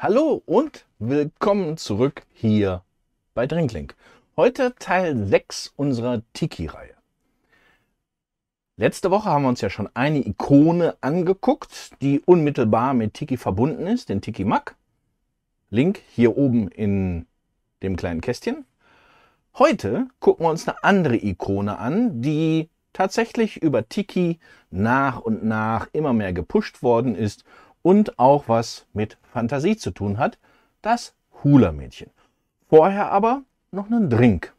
Hallo und willkommen zurück hier bei Drinklink. Heute Teil 6 unserer Tiki-Reihe. Letzte Woche haben wir uns ja schon eine Ikone angeguckt, die unmittelbar mit Tiki verbunden ist, den Tiki Mac. Link hier oben in dem kleinen Kästchen. Heute gucken wir uns eine andere Ikone an, die tatsächlich über Tiki nach und nach immer mehr gepusht worden ist und auch was mit Fantasie zu tun hat, das Hula-Mädchen. Vorher aber noch einen Drink.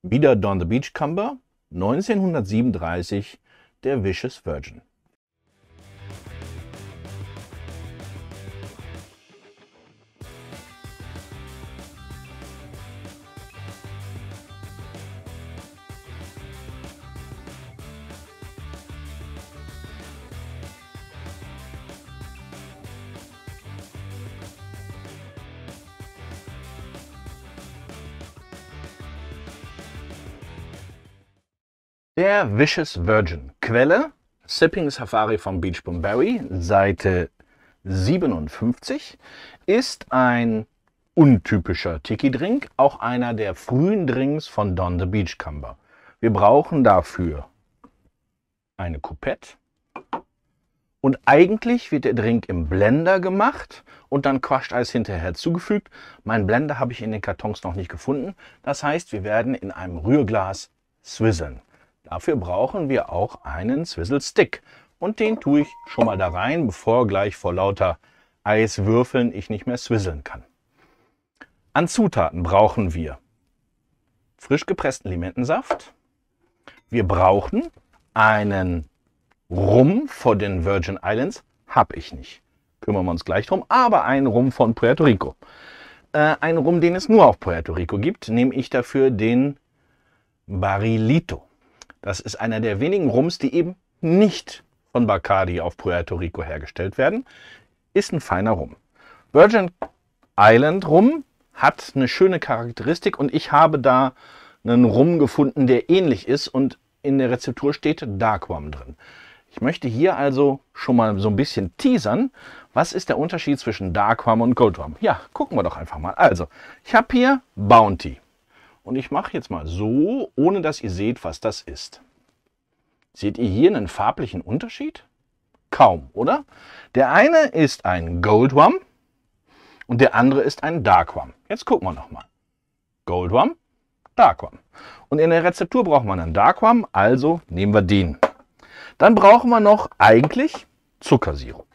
Wieder Don the Beachcomber, 1937, der Vicious Virgin. Der Vicious Virgin. Quelle Sipping Safari von Beach Bumberry, Seite 57, ist ein untypischer Tiki-Drink, auch einer der frühen Drinks von Don the Beach Cumber. Wir brauchen dafür eine Coupette. Und eigentlich wird der Drink im Blender gemacht und dann Crushed-Eis hinterher zugefügt. Mein Blender habe ich in den Kartons noch nicht gefunden. Das heißt, wir werden in einem Rührglas swizzeln. Dafür brauchen wir auch einen Swizzle Stick. Und den tue ich schon mal da rein, bevor gleich vor lauter Eiswürfeln ich nicht mehr swizzeln kann. An Zutaten brauchen wir frisch gepressten Limettensaft. Wir brauchen einen Rum von den Virgin Islands. Habe ich nicht. Kümmern wir uns gleich drum. Aber einen Rum von Puerto Rico. Äh, einen Rum, den es nur auf Puerto Rico gibt, nehme ich dafür den Barilito. Das ist einer der wenigen Rums, die eben nicht von Bacardi auf Puerto Rico hergestellt werden. Ist ein feiner Rum. Virgin Island Rum hat eine schöne Charakteristik und ich habe da einen Rum gefunden, der ähnlich ist und in der Rezeptur steht Dark Rum drin. Ich möchte hier also schon mal so ein bisschen teasern. Was ist der Unterschied zwischen Dark Rum und Gold Rum? Ja, gucken wir doch einfach mal. Also, ich habe hier Bounty. Und ich mache jetzt mal so, ohne dass ihr seht, was das ist. Seht ihr hier einen farblichen Unterschied? Kaum, oder? Der eine ist ein Gold Rum und der andere ist ein Dark Rum. Jetzt gucken wir nochmal. Gold Rum, Dark Rum. Und in der Rezeptur braucht man einen Dark Rum, also nehmen wir den. Dann brauchen wir noch eigentlich Zuckersirup.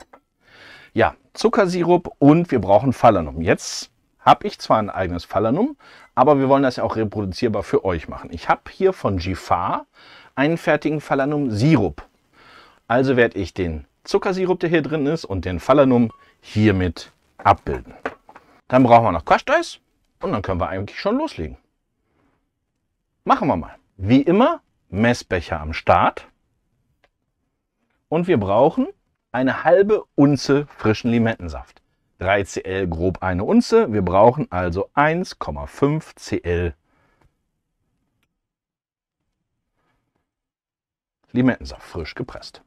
Ja, Zuckersirup und wir brauchen Falernum. Jetzt habe ich zwar ein eigenes Falanum, aber wir wollen das ja auch reproduzierbar für euch machen. Ich habe hier von Gifar einen fertigen Falanum sirup Also werde ich den Zuckersirup, der hier drin ist, und den Falanum hiermit abbilden. Dann brauchen wir noch Quaschdeis und dann können wir eigentlich schon loslegen. Machen wir mal. Wie immer, Messbecher am Start. Und wir brauchen eine halbe Unze frischen Limettensaft. 3Cl grob eine Unze. Wir brauchen also 1,5 Cl Limettensaft, frisch gepresst.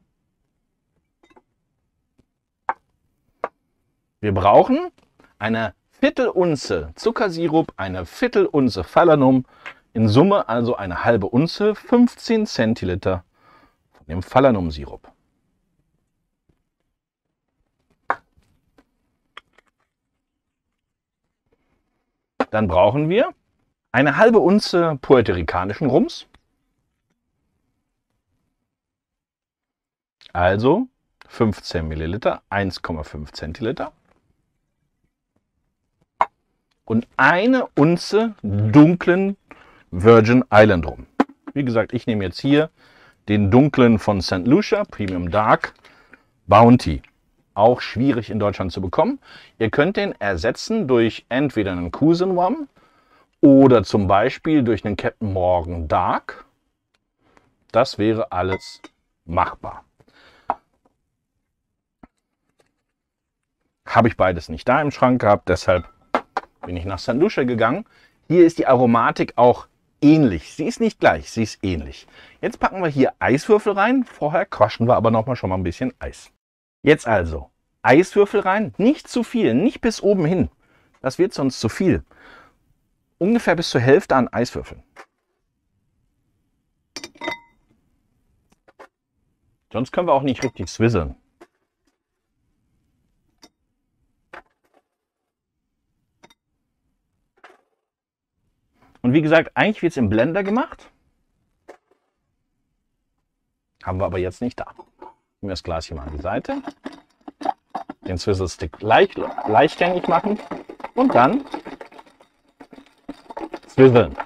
Wir brauchen eine Viertelunze Zuckersirup, eine Viertelunze Falanum, in Summe also eine halbe Unze, 15 Zentiliter von dem Falanumsirup. Dann brauchen wir eine halbe Unze puerto-ricanischen Rums. Also 15 Milliliter, 1,5 Zentiliter. Und eine Unze dunklen Virgin Island Rum. Wie gesagt, ich nehme jetzt hier den dunklen von St. Lucia, Premium Dark Bounty auch schwierig in Deutschland zu bekommen. Ihr könnt den ersetzen durch entweder einen Cousin One oder zum Beispiel durch einen Captain Morgan Dark. Das wäre alles machbar. Habe ich beides nicht da im Schrank gehabt, deshalb bin ich nach San Lucia gegangen. Hier ist die Aromatik auch ähnlich. Sie ist nicht gleich, sie ist ähnlich. Jetzt packen wir hier Eiswürfel rein. Vorher quaschen wir aber nochmal schon mal ein bisschen Eis. Jetzt also Eiswürfel rein, nicht zu viel, nicht bis oben hin. Das wird sonst zu viel. Ungefähr bis zur Hälfte an Eiswürfeln. Sonst können wir auch nicht richtig swizzern. Und wie gesagt, eigentlich wird es im Blender gemacht. Haben wir aber jetzt nicht da. Nehmen wir das Glas hier mal an die Seite. Den Swizzle Stick leicht, leichtgängig machen und dann swizzeln.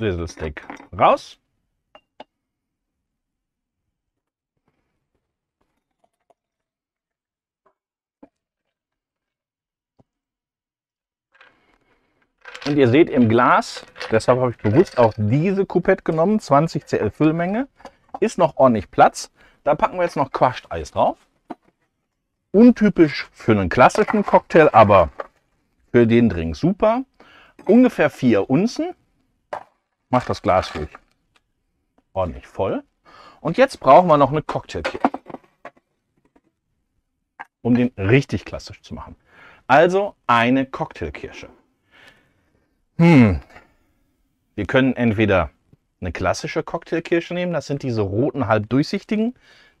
Brotschnitzelsticks raus. Und ihr seht im Glas, deshalb habe ich bewusst auch diese Coupette genommen, 20 Cl Füllmenge, ist noch ordentlich Platz. Da packen wir jetzt noch Eis drauf. Untypisch für einen klassischen Cocktail, aber für den Drink super. Ungefähr 4 Unzen. Mach das Glas ruhig ordentlich voll. Und jetzt brauchen wir noch eine Cocktailkippe, um den richtig klassisch zu machen. Also eine Cocktailkirsche. Hm. Wir können entweder eine klassische Cocktailkirsche nehmen, das sind diese roten, halbdurchsichtigen,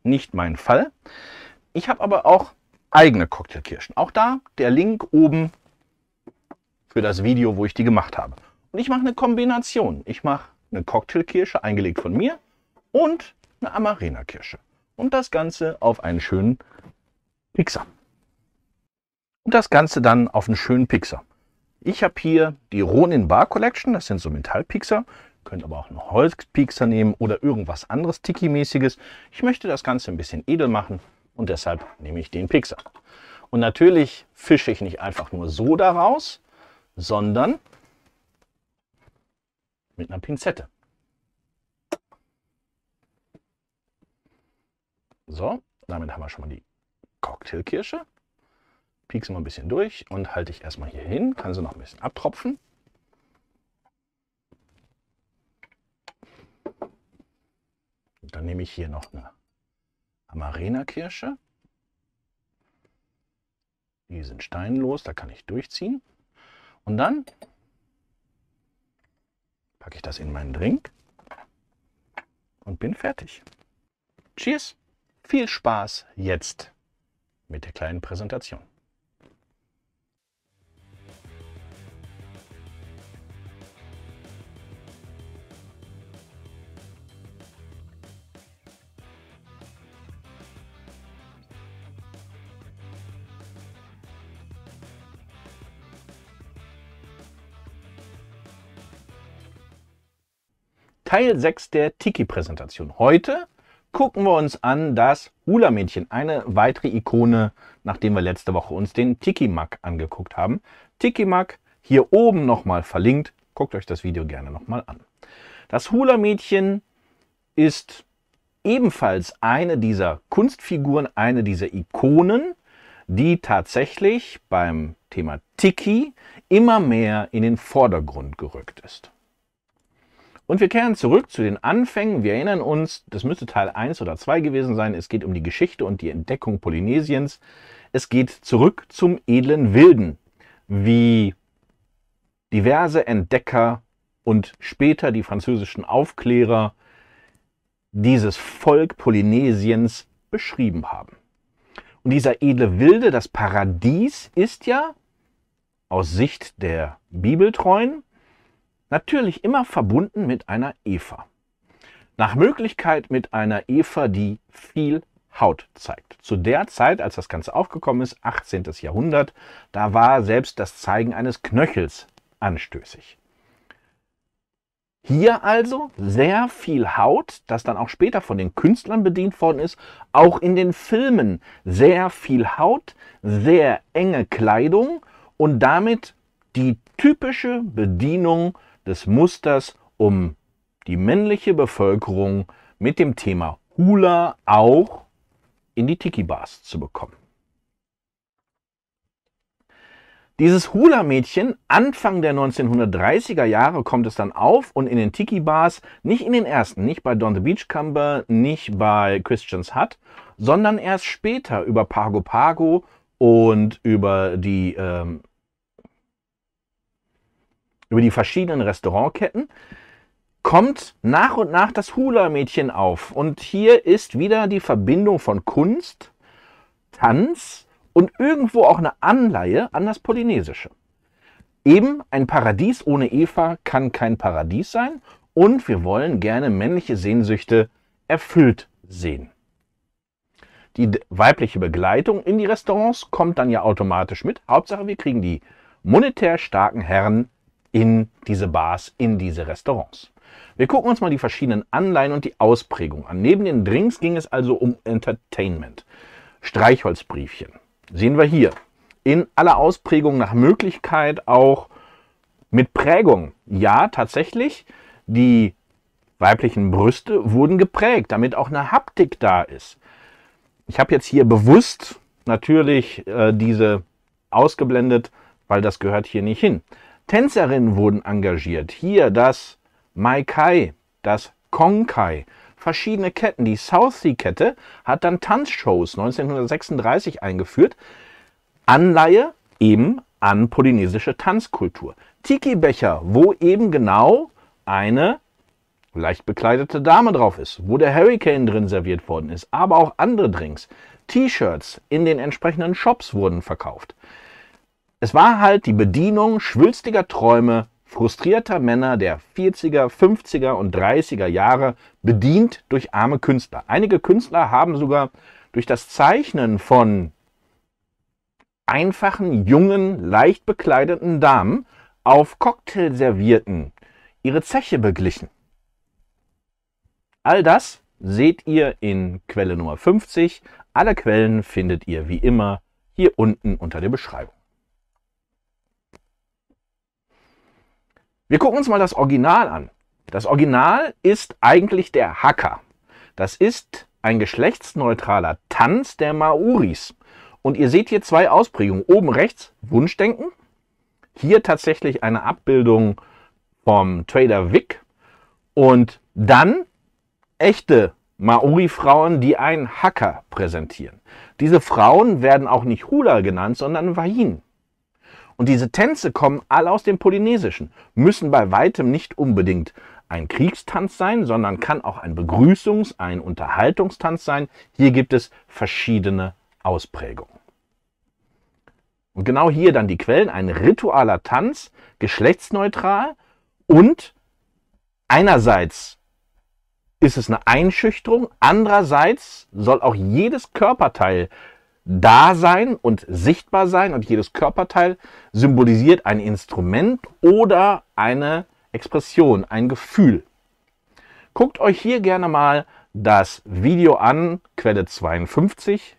nicht mein Fall. Ich habe aber auch eigene Cocktailkirschen. Auch da der Link oben für das Video, wo ich die gemacht habe. Und ich mache eine Kombination. Ich mache eine Cocktailkirsche, eingelegt von mir, und eine Amarena-Kirsche. Und das Ganze auf einen schönen Pixar. Und das Ganze dann auf einen schönen Pixar. Ich habe hier die Ronin Bar Collection, das sind so Metallpixer. Könnt aber auch einen Holzpixer nehmen oder irgendwas anderes Tiki-mäßiges. Ich möchte das Ganze ein bisschen edel machen und deshalb nehme ich den Pixar. Und natürlich fische ich nicht einfach nur so daraus, sondern mit einer Pinzette. So, damit haben wir schon mal die Cocktailkirsche. Pieksen wir ein bisschen durch und halte ich erstmal hier hin. Kann sie noch ein bisschen abtropfen. Und dann nehme ich hier noch eine Amarena-Kirsche. Die sind steinlos, da kann ich durchziehen. Und dann packe ich das in meinen Drink und bin fertig. Cheers! Viel Spaß jetzt mit der kleinen Präsentation. Teil 6 der Tiki-Präsentation. Heute gucken wir uns an das Hula-Mädchen, eine weitere Ikone, nachdem wir letzte Woche uns den Tiki-Mack angeguckt haben. Tiki-Mack hier oben nochmal verlinkt. Guckt euch das Video gerne nochmal an. Das Hula-Mädchen ist ebenfalls eine dieser Kunstfiguren, eine dieser Ikonen, die tatsächlich beim Thema Tiki immer mehr in den Vordergrund gerückt ist. Und wir kehren zurück zu den Anfängen. Wir erinnern uns, das müsste Teil 1 oder 2 gewesen sein. Es geht um die Geschichte und die Entdeckung Polynesiens. Es geht zurück zum edlen Wilden, wie diverse Entdecker und später die französischen Aufklärer dieses Volk Polynesiens beschrieben haben. Und dieser edle Wilde, das Paradies, ist ja aus Sicht der Bibeltreuen Natürlich immer verbunden mit einer Eva. Nach Möglichkeit mit einer Eva, die viel Haut zeigt. Zu der Zeit, als das Ganze aufgekommen ist, 18. Jahrhundert, da war selbst das Zeigen eines Knöchels anstößig. Hier also sehr viel Haut, das dann auch später von den Künstlern bedient worden ist, auch in den Filmen sehr viel Haut, sehr enge Kleidung und damit die typische Bedienung des Musters um die männliche Bevölkerung mit dem Thema Hula auch in die Tiki-Bars zu bekommen. Dieses Hula-Mädchen, Anfang der 1930er Jahre kommt es dann auf und in den Tiki-Bars, nicht in den ersten, nicht bei Don the Beachcomber, nicht bei Christian's Hut, sondern erst später über Pago Pago und über die ähm, über die verschiedenen Restaurantketten, kommt nach und nach das Hula-Mädchen auf. Und hier ist wieder die Verbindung von Kunst, Tanz und irgendwo auch eine Anleihe an das Polynesische. Eben ein Paradies ohne Eva kann kein Paradies sein und wir wollen gerne männliche Sehnsüchte erfüllt sehen. Die weibliche Begleitung in die Restaurants kommt dann ja automatisch mit. Hauptsache, wir kriegen die monetär starken Herren in diese Bars, in diese Restaurants. Wir gucken uns mal die verschiedenen Anleihen und die Ausprägung an. Neben den Drinks ging es also um Entertainment. Streichholzbriefchen sehen wir hier. In aller Ausprägung nach Möglichkeit auch mit Prägung. Ja, tatsächlich, die weiblichen Brüste wurden geprägt, damit auch eine Haptik da ist. Ich habe jetzt hier bewusst natürlich äh, diese ausgeblendet, weil das gehört hier nicht hin. Tänzerinnen wurden engagiert. Hier das Maikai, das Kongkai. verschiedene Ketten. Die South Sea kette hat dann Tanzshows 1936 eingeführt. Anleihe eben an polynesische Tanzkultur. Tiki-Becher, wo eben genau eine leicht bekleidete Dame drauf ist, wo der Hurricane drin serviert worden ist, aber auch andere Drinks. T-Shirts in den entsprechenden Shops wurden verkauft. Es war halt die Bedienung schwülstiger Träume frustrierter Männer der 40er, 50er und 30er Jahre, bedient durch arme Künstler. Einige Künstler haben sogar durch das Zeichnen von einfachen, jungen, leicht bekleideten Damen auf Cocktailservierten ihre Zeche beglichen. All das seht ihr in Quelle Nummer 50. Alle Quellen findet ihr wie immer hier unten unter der Beschreibung. Wir gucken uns mal das Original an. Das Original ist eigentlich der Haka. Das ist ein geschlechtsneutraler Tanz der Maoris. Und ihr seht hier zwei Ausprägungen. Oben rechts Wunschdenken. Hier tatsächlich eine Abbildung vom Trader Vic. Und dann echte Maori-Frauen, die einen Hacker präsentieren. Diese Frauen werden auch nicht Hula genannt, sondern Wahin. Und diese Tänze kommen alle aus dem Polynesischen, müssen bei weitem nicht unbedingt ein Kriegstanz sein, sondern kann auch ein Begrüßungs-, ein Unterhaltungstanz sein. Hier gibt es verschiedene Ausprägungen. Und genau hier dann die Quellen, ein ritualer Tanz, geschlechtsneutral und einerseits ist es eine Einschüchterung, andererseits soll auch jedes Körperteil Dasein und sichtbar sein und jedes Körperteil symbolisiert ein Instrument oder eine Expression, ein Gefühl. Guckt euch hier gerne mal das Video an, Quelle 52,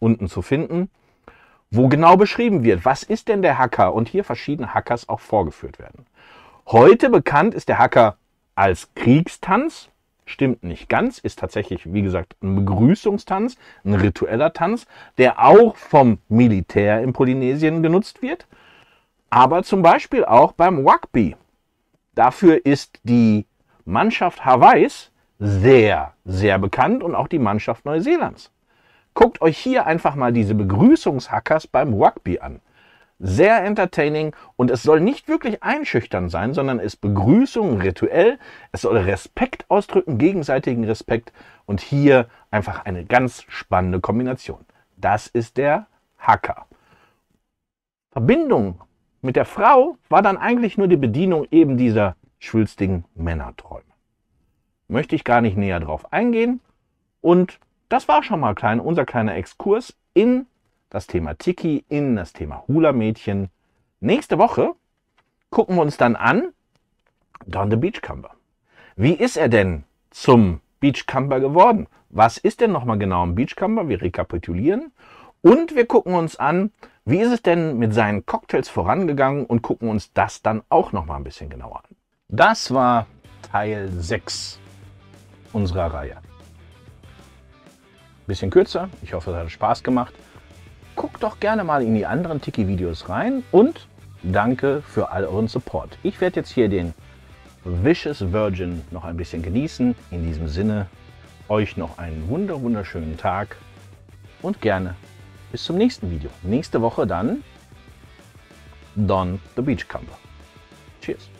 unten zu finden, wo genau beschrieben wird, was ist denn der Hacker und hier verschiedene Hackers auch vorgeführt werden. Heute bekannt ist der Hacker als Kriegstanz, stimmt nicht ganz, ist tatsächlich, wie gesagt, ein Begrüßungstanz, ein ritueller Tanz, der auch vom Militär in Polynesien genutzt wird, aber zum Beispiel auch beim Rugby. Dafür ist die Mannschaft Hawaiis sehr, sehr bekannt und auch die Mannschaft Neuseelands. Guckt euch hier einfach mal diese Begrüßungshackers beim Rugby an sehr entertaining und es soll nicht wirklich einschüchtern sein, sondern ist Begrüßung rituell. Es soll Respekt ausdrücken, gegenseitigen Respekt und hier einfach eine ganz spannende Kombination. Das ist der Hacker. Verbindung mit der Frau war dann eigentlich nur die Bedienung eben dieser schwülstigen Männerträume. Möchte ich gar nicht näher drauf eingehen. Und das war schon mal klein, unser kleiner Exkurs in das Thema Tiki in das Thema Hula-Mädchen. Nächste Woche gucken wir uns dann an Don the Beachcomber. Wie ist er denn zum Beachcomber geworden? Was ist denn nochmal genau ein Beachcomber? Wir rekapitulieren. Und wir gucken uns an, wie ist es denn mit seinen Cocktails vorangegangen und gucken uns das dann auch nochmal ein bisschen genauer an. Das war Teil 6 unserer Reihe. Bisschen kürzer, ich hoffe, es hat Spaß gemacht guckt doch gerne mal in die anderen Tiki-Videos rein und danke für all euren Support. Ich werde jetzt hier den Vicious Virgin noch ein bisschen genießen. In diesem Sinne, euch noch einen wunderschönen Tag und gerne bis zum nächsten Video. Nächste Woche dann Don the Beachcomber. Cheers!